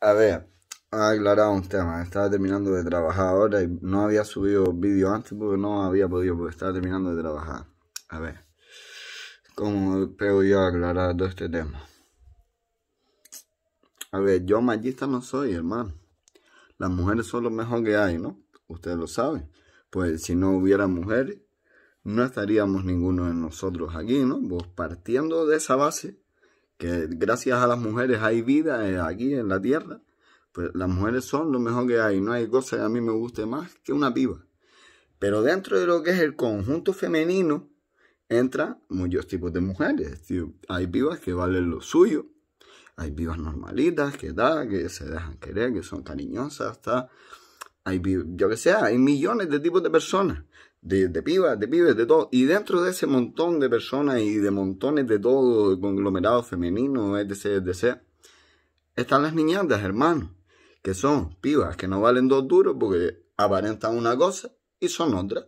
A ver, ha aclarado un tema. Estaba terminando de trabajar ahora y no había subido vídeo antes porque no había podido, porque estaba terminando de trabajar. A ver, ¿cómo puedo yo aclarar todo este tema? A ver, yo machista no soy, hermano. Las mujeres son lo mejor que hay, ¿no? Ustedes lo saben. Pues si no hubiera mujeres, no estaríamos ninguno de nosotros aquí, ¿no? Pues partiendo de esa base, que gracias a las mujeres hay vida eh, aquí en la tierra, pues las mujeres son lo mejor que hay, no hay cosa que a mí me guste más que una piba. Pero dentro de lo que es el conjunto femenino, entran muchos tipos de mujeres. Hay vivas que valen lo suyo, hay vivas normalitas que da, que se dejan querer, que son cariñosas, está hay, yo que sé, hay millones de tipos de personas, de, pibas, de pibes, de todo. Y dentro de ese montón de personas y de montones de todo, de conglomerados femeninos, etc., etc., están las niñandas hermano, que son pibas que no valen dos duros porque aparentan una cosa y son otras.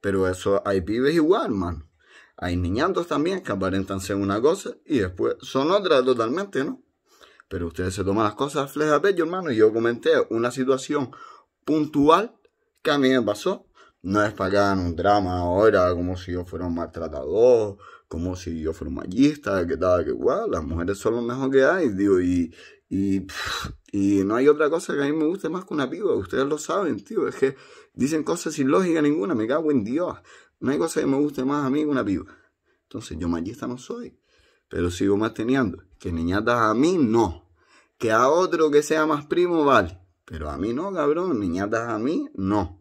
Pero eso hay pibes igual, hermano. Hay niñandos también que aparentan ser una cosa y después son otras totalmente, ¿no? Pero ustedes se toman las cosas a fleja hermano. Y yo comenté una situación puntual que a mí me pasó. No es para que hagan un drama ahora, como si yo fuera un maltratador, como si yo fuera un machista que tal, que igual. Las mujeres son lo mejor que hay, digo, y, y, no hay otra cosa que a mí me guste más que una piba. Ustedes lo saben, tío. Es que dicen cosas sin lógica ninguna. Me cago en Dios. No hay cosa que me guste más a mí que una piba. Entonces, yo machista no soy. Pero sigo manteniendo que niñatas a mí no. Que a otro que sea más primo, vale. Pero a mí no, cabrón, niñatas a mí, no.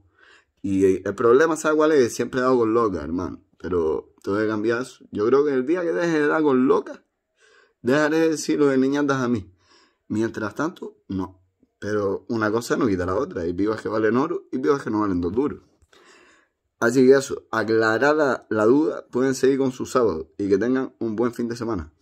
Y el problema, ¿sabes cuál es? Siempre he dado con loca, hermano. Pero tengo que cambiar eso. Yo creo que el día que deje de dar con loca, dejaré de decir lo de niñatas a mí. Mientras tanto, no. Pero una cosa no quita la otra. Y vivas que valen oro y viva que no valen dos duros. Así que eso, aclarada la duda, pueden seguir con su sábado y que tengan un buen fin de semana.